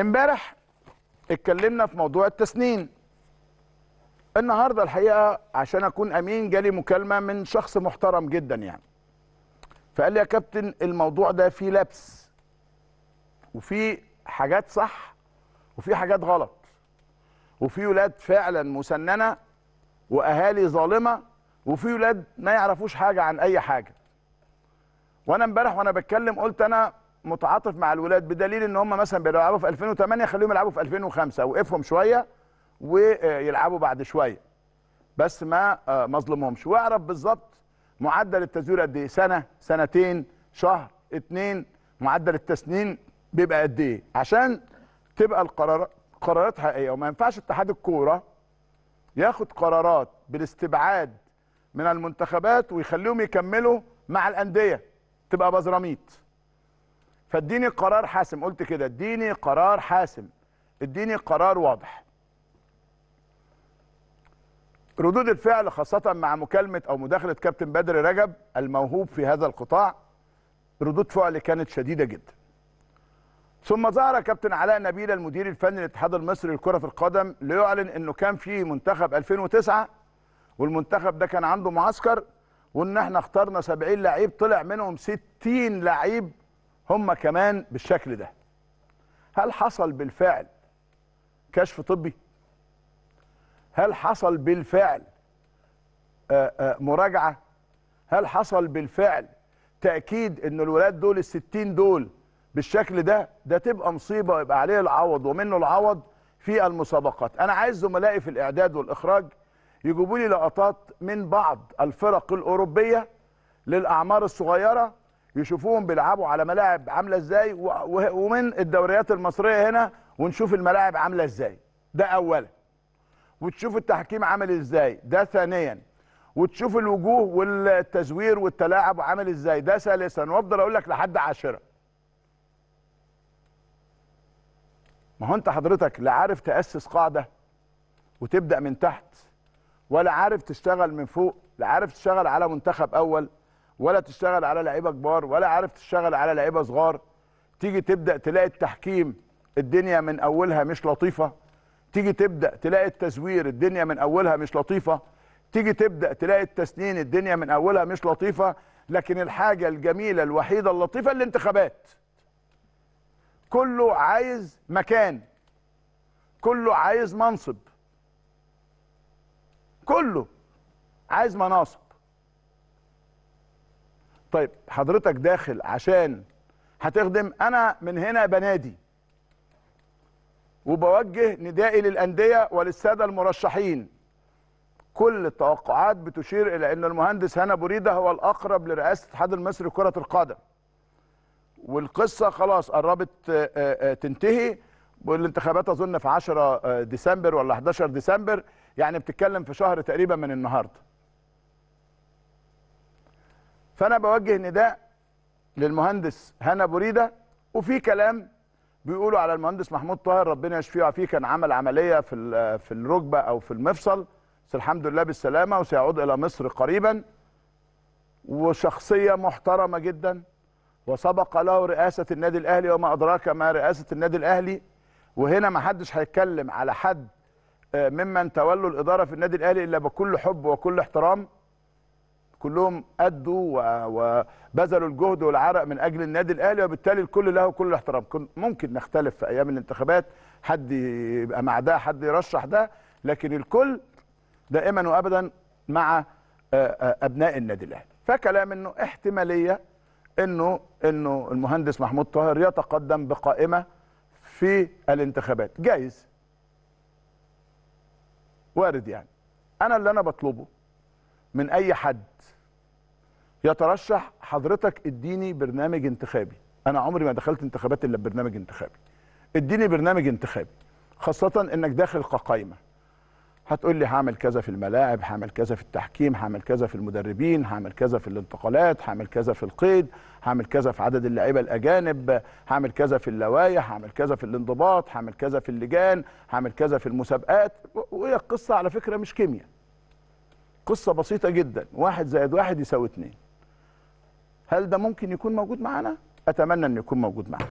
امبارح اتكلمنا في موضوع التسنين النهارده الحقيقه عشان اكون امين جالي مكالمه من شخص محترم جدا يعني فقال لي يا كابتن الموضوع ده فيه لبس وفي حاجات صح وفي حاجات غلط وفي ولاد فعلا مسننه واهالي ظالمه وفي ولاد ما يعرفوش حاجه عن اي حاجه وانا امبارح وانا بتكلم قلت انا متعاطف مع الولاد بدليل ان هم مثلا بيلعبوا في 2008 خليهم يلعبوا في 2005 وقفهم شويه ويلعبوا بعد شويه بس ما آه، مظلمهمش واعرف بالظبط معدل التزوير قد ايه سنه سنتين شهر اتنين معدل التسنين بيبقى قد ايه عشان تبقى القرارات قرارات حقيقيه وما ينفعش اتحاد الكوره ياخد قرارات بالاستبعاد من المنتخبات ويخليهم يكملوا مع الانديه تبقى بزراميط فاديني قرار حاسم قلت كده اديني قرار حاسم اديني قرار واضح ردود الفعل خاصة مع مكالمة أو مداخلة كابتن بدر رجب الموهوب في هذا القطاع ردود فعل كانت شديدة جدا ثم ظهر كابتن علاء نبيل المدير الفني للاتحاد المصري لكرة القدم ليعلن أنه كان في منتخب 2009 والمنتخب ده كان عنده معسكر وان احنا اخترنا 70 لعيب طلع منهم 60 لعيب هم كمان بالشكل ده هل حصل بالفعل كشف طبي هل حصل بالفعل آه، آه، مراجعه هل حصل بالفعل تاكيد ان الولاد دول الستين دول بالشكل ده ده تبقى مصيبه ويبقى عليه العوض ومنه العوض في المسابقات انا عايز زملائي في الاعداد والاخراج يجيبوا لي لقطات من بعض الفرق الاوروبيه للاعمار الصغيره يشوفوهم بيلعبوا على ملاعب عامله ازاي ومن الدوريات المصريه هنا ونشوف الملاعب عامله ازاي ده اولا وتشوف التحكيم عامل ازاي ده ثانيا وتشوف الوجوه والتزوير والتلاعب عامل ازاي ده ثالثا وافضل اقول لك لحد عاشره ما هو انت حضرتك لا عارف تاسس قاعده وتبدا من تحت ولا عارف تشتغل من فوق لا عارف تشتغل على منتخب اول ولا تشتغل على لعيبه كبار ولا عارف تشتغل على لعيبه صغار تيجي تبدا تلاقي التحكيم الدنيا من اولها مش لطيفه تيجي تبدا تلاقي التزوير الدنيا من اولها مش لطيفه تيجي تبدا تلاقي التسنين الدنيا من اولها مش لطيفه لكن الحاجه الجميله الوحيده اللطيفه الانتخابات كله عايز مكان كله عايز منصب كله عايز مناصب طيب حضرتك داخل عشان هتخدم انا من هنا بنادي وبوجه ندائي للانديه وللساده المرشحين كل التوقعات بتشير الى ان المهندس هنا بريده هو الاقرب لرئاسه الاتحاد المصري لكره القدم والقصه خلاص قربت آه، آه، آه، تنتهي والانتخابات اظن في 10 ديسمبر ولا 11 ديسمبر يعني بتتكلم في شهر تقريبا من النهارده فانا بوجه نداء للمهندس هنا بريده وفي كلام بيقولوا على المهندس محمود طاهر ربنا يشفيه ويعافيه كان عمل عمليه في في الركبه او في المفصل بس الحمد لله بالسلامه وسيعود الى مصر قريبا وشخصيه محترمه جدا وسبق له رئاسه النادي الاهلي وما ادراك ما رئاسه النادي الاهلي وهنا ما حدش هيتكلم على حد آه، ممن تولوا الاداره في النادي الاهلي الا بكل حب وكل احترام كلهم ادوا وبذلوا الجهد والعرق من اجل النادي الاهلي وبالتالي الكل له كل الاحترام ممكن نختلف في ايام الانتخابات حد يبقى مع ده حد يرشح ده لكن الكل دائما وابدا مع آه، آه، ابناء النادي الاهلي فكلام انه احتماليه انه انه المهندس محمود طاهر يتقدم بقائمه في الانتخابات جايز وارد يعني انا اللي انا بطلبه من اي حد يترشح حضرتك اديني برنامج انتخابي انا عمري ما دخلت انتخابات الا ببرنامج انتخابي اديني برنامج انتخابي خاصه انك داخل كقايمه هتقول لي هعمل كذا في الملاعب هعمل كذا في التحكيم هعمل كذا في المدربين هعمل كذا في الانتقالات هعمل كذا في القيد هعمل كذا في عدد اللعيبه الاجانب هعمل كذا في اللوائح هعمل كذا في الانضباط هعمل كذا في اللجان هعمل كذا في المسابقات وهي القصه على فكره مش كيمياء قصه بسيطه جدا واحد زائد واحد يساوي اثنين هل ده ممكن يكون موجود معنا اتمنى ان يكون موجود معنا